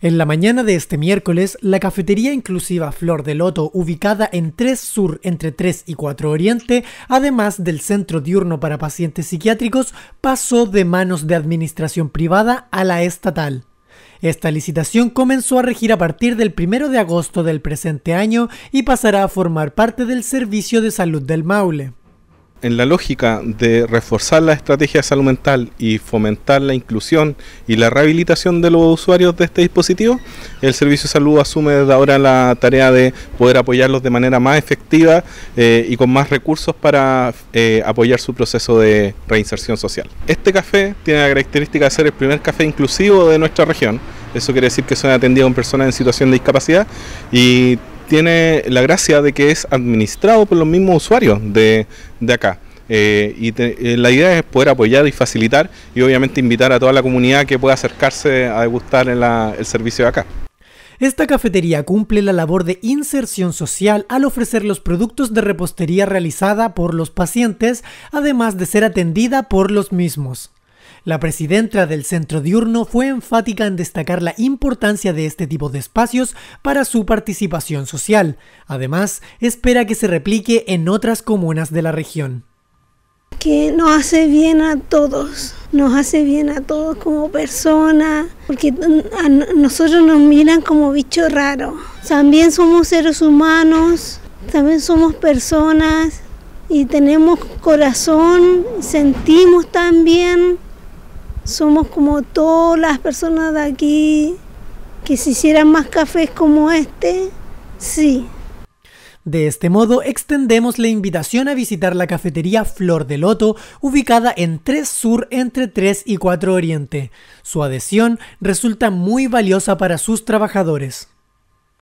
En la mañana de este miércoles, la cafetería inclusiva Flor de Loto, ubicada en 3 Sur entre 3 y 4 Oriente, además del centro diurno para pacientes psiquiátricos, pasó de manos de administración privada a la estatal. Esta licitación comenzó a regir a partir del 1 de agosto del presente año y pasará a formar parte del Servicio de Salud del Maule en la lógica de reforzar la estrategia de salud mental y fomentar la inclusión y la rehabilitación de los usuarios de este dispositivo, el Servicio de Salud asume desde ahora la tarea de poder apoyarlos de manera más efectiva eh, y con más recursos para eh, apoyar su proceso de reinserción social. Este café tiene la característica de ser el primer café inclusivo de nuestra región. Eso quiere decir que son atendidos en personas en situación de discapacidad y tiene la gracia de que es administrado por los mismos usuarios de, acá. Eh, y eh, la idea es poder apoyar y facilitar y obviamente invitar a toda la comunidad que pueda acercarse a degustar el servicio de acá. Esta cafetería cumple la labor de inserción social al ofrecer los productos de repostería realizada por los pacientes, además de ser atendida por los mismos. La presidenta del Centro Diurno fue enfática en destacar la importancia de este tipo de espacios para su participación social. Además, espera que se replique en otras comunas de la región. Que nos hace bien a todos, nos hace bien a todos como personas, porque mm, a nosotros nos miran como bichos raros. También somos seres humanos, también somos personas y tenemos corazón, sentimos también somos como todas las personas de aquí, que si hicieran más cafés como este, sí. De este modo, extendemos la invitación a visitar la cafetería Flor de Loto, ubicada en 3 Sur entre 3 y 4 Oriente. Su adhesión resulta muy valiosa para sus trabajadores.